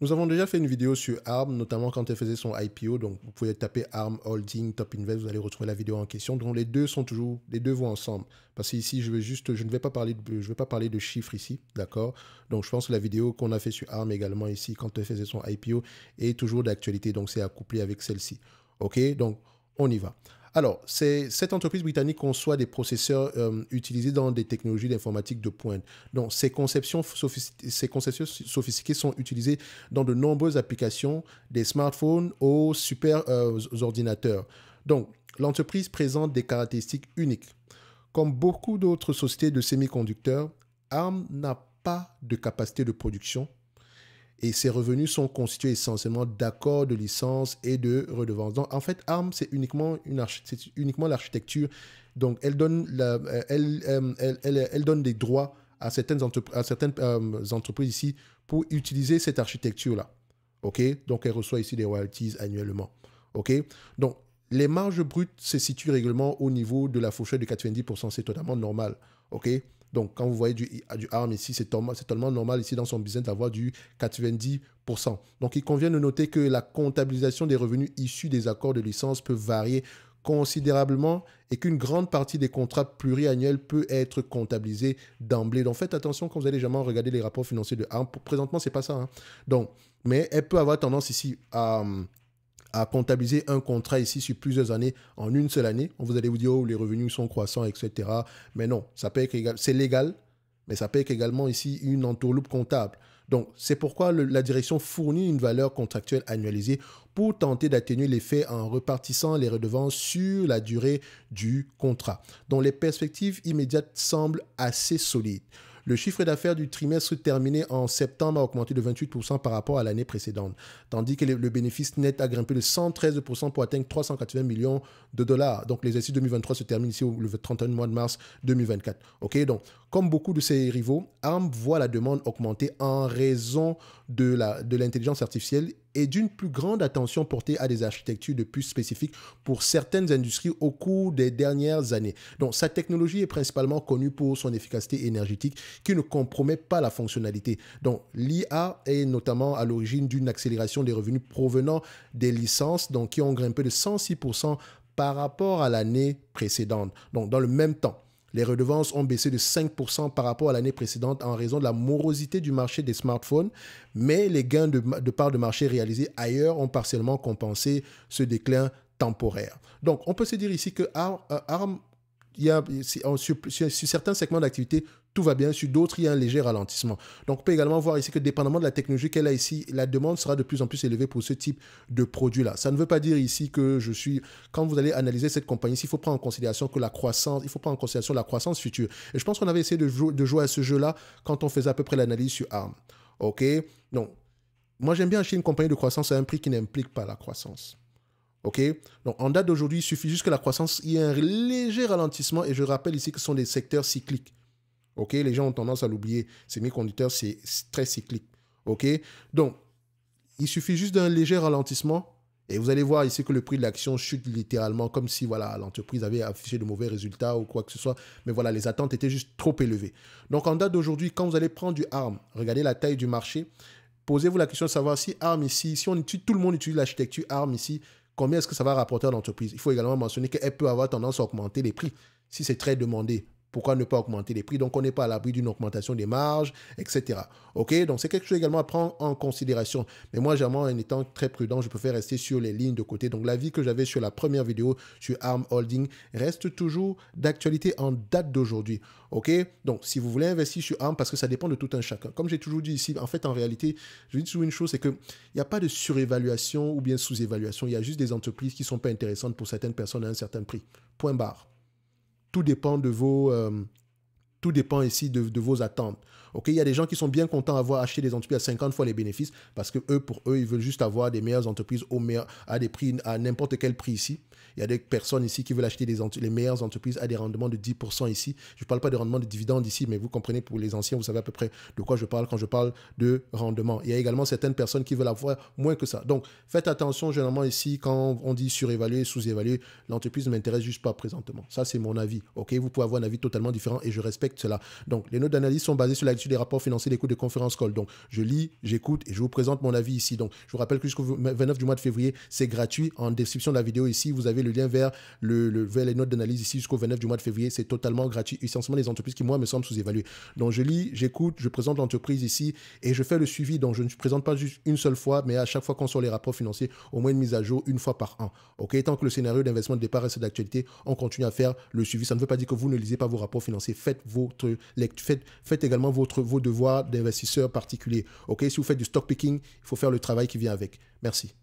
Nous avons déjà fait une vidéo sur ARM, notamment quand elle faisait son IPO. Donc, vous pouvez taper ARM Holding Top Invest, vous allez retrouver la vidéo en question. Donc les deux sont toujours, les deux vont ensemble. Parce que je vais juste, je ne vais pas parler de, je vais pas parler de chiffres ici, d'accord Donc, je pense que la vidéo qu'on a fait sur ARM également ici, quand elle faisait son IPO, est toujours d'actualité. Donc, c'est accouplé avec celle-ci. Ok Donc, on y va. Alors, cette entreprise britannique conçoit des processeurs euh, utilisés dans des technologies d'informatique de pointe. Donc, ces conceptions, sophistiquées sont utilisées dans de nombreuses applications, des smartphones aux super euh, ordinateurs. Donc, l'entreprise présente des caractéristiques uniques. Comme beaucoup d'autres sociétés de semi-conducteurs, ARM n'a pas de capacité de production et ces revenus sont constitués essentiellement d'accords de licence et de redevances. Donc, en fait, ARM, c'est uniquement, uniquement l'architecture. Donc, elle donne, la, euh, euh, elle, donne des droits à certaines, certaines euh, entreprises ici pour utiliser cette architecture-là. OK Donc, elle reçoit ici des royalties annuellement. OK Donc, les marges brutes se situent régulièrement au niveau de la fourchette de 90%. C'est totalement normal. OK donc, quand vous voyez du, ARM ici, c'est tellement normal ici dans son business d'avoir du 90%. Donc, il convient de noter que la comptabilisation des revenus issus des accords de licence peut varier considérablement et qu'une grande partie des contrats pluriannuels peut être comptabilisée d'emblée. Donc faites attention quand vous allez jamais regarder les rapports financiers de ARM. Présentement, c'est pas ça. Hein. Donc, mais elle peut avoir tendance ici à, hum, à comptabiliser un contrat ici sur plusieurs années en une seule année. vous allez vous dire, oh, les revenus sont croissants, etc. Mais non, ça peut c'est légal, mais ça peut être également ici une entourloupe comptable. Donc, c'est pourquoi la direction fournit une valeur contractuelle annualisée pour tenter d'atténuer l'effet en repartissant les redevances sur la durée du contrat, dont les perspectives immédiates semblent assez solides. Le chiffre d'affaires du trimestre terminé en septembre a augmenté de 28% par rapport à l'année précédente, tandis que le bénéfice net a grimpé de 113% pour atteindre 380 millions de dollars. Donc les l'exercice 2023 se termine ici le 31 mois de mars 2024. OK, donc comme beaucoup de ses rivaux, ARM voit la demande augmenter en raison de l'intelligence de artificielle et d'une plus grande attention portée à des architectures de puces spécifiques pour certaines industries au cours des dernières années. Donc sa technologie est principalement connue pour son efficacité énergétique qui ne compromet pas la fonctionnalité. Donc l'IA est notamment à l'origine d'une accélération des revenus provenant des licences donc qui ont grimpé de 106% par rapport à l'année précédente. Donc dans le même temps, les redevances ont baissé de 5% par rapport à l'année précédente en raison de la morosité du marché des smartphones, mais les gains de, part de marché réalisés ailleurs ont partiellement compensé ce déclin temporaire. Donc, on peut se dire ici que sur certains segments d'activité, tout va bien. Sur d'autres, il y a un léger ralentissement. Donc, on peut également voir ici que dépendamment de la technologie qu'elle a ici, la demande sera de plus en plus élevée pour ce type de produit-là. Ça ne veut pas dire ici que je suis... Quand vous allez analyser cette compagnie, il faut prendre en considération que la croissance, il faut prendre en considération la croissance future. Et je pense qu'on avait essayé de, de jouer à ce jeu-là quand on faisait à peu près l'analyse sur ARM. OK Donc, moi, j'aime bien acheter une compagnie de croissance à un prix qui n'implique pas la croissance. OK Donc, en date d'aujourd'hui, il suffit juste que la croissance, il y ait un léger ralentissement. Et je rappelle ici que ce sont des secteurs cycliques les gens ont tendance à l'oublier. Semi-conducteur, c'est très cyclique. OK Donc, il suffit juste d'un léger ralentissement et vous allez voir ici que le prix de l'action chute littéralement comme si voilà l'entreprise avait affiché de mauvais résultats ou quoi que ce soit. Mais voilà, les attentes étaient juste trop élevées. Donc en date d'aujourd'hui, quand vous allez prendre du ARM, regardez la taille du marché. Posez-vous la question de savoir si ARM ici, si tout le monde utilise l'architecture ARM ici, combien est-ce que ça va rapporter à l'entreprise Il faut également mentionner qu'elle peut avoir tendance à augmenter les prix si c'est très demandé. Pourquoi ne pas augmenter les prix Donc, on n'est pas à l'abri d'une augmentation des marges, etc. OK Donc, c'est quelque chose également à prendre en considération. Mais moi, généralement, en étant très prudent, je préfère rester sur les lignes de côté. Donc, l'avis que j'avais sur la première vidéo sur ARM Holding reste toujours d'actualité en date d'aujourd'hui. OK Donc, si vous voulez investir sur ARM, parce que ça dépend de tout un chacun. Comme j'ai toujours dit ici, en fait, en réalité, je dis toujours une chose, c'est qu'il n'y a pas de surévaluation ou bien sous-évaluation. Il y a juste des entreprises qui ne sont pas intéressantes pour certaines personnes à un certain prix. Point barre tout dépend de vos, euh, tout dépend ici de, vos attentes. Ok, il y a des gens qui sont bien contents d'avoir acheté des entreprises à 50 fois les bénéfices parce que eux, pour eux, ils veulent juste avoir des meilleures entreprises au meilleur, à des prix, à n'importe quel prix ici. Il y a des personnes ici qui veulent acheter des les meilleures entreprises à des rendements de 10% ici. Je ne parle pas de rendement de dividendes ici, mais vous comprenez pour les anciens, vous savez à peu près de quoi je parle quand je parle de rendement. Il y a également certaines personnes qui veulent avoir moins que ça. Donc, faites attention généralement ici quand on dit surévaluer, sous-évaluer. L'entreprise ne m'intéresse juste pas présentement. Ça, c'est mon avis. Ok, vous pouvez avoir un avis totalement différent et je respecte cela. Donc, les notes d'analyse sont basées sur l'habitude des rapports financiers des coûts de conférence call. Donc, je lis, j'écoute et je vous présente mon avis ici. Donc, je vous rappelle que jusqu'au 29 du mois de février, c'est gratuit. En description de la vidéo ici, vous avez le lien vers, le, les notes d'analyse ici jusqu'au 29 du mois de février. C'est totalement gratuit. Essentiellement, les entreprises qui, moi, me semblent sous-évaluées. Donc, je lis, j'écoute, je présente l'entreprise ici et je fais le suivi. Donc, je ne présente pas juste une seule fois, mais à chaque fois qu'on sort les rapports financiers, au moins une mise à jour une fois par an. OK, tant que le scénario d'investissement de départ reste d'actualité, on continue à faire le suivi. Ça ne veut pas dire que vous ne lisez pas vos rapports financiers. Faites vous Faites, également votre, vos devoirs d'investisseur particulier. ok si vous faites du stock picking, il faut faire le travail qui vient avec. Merci.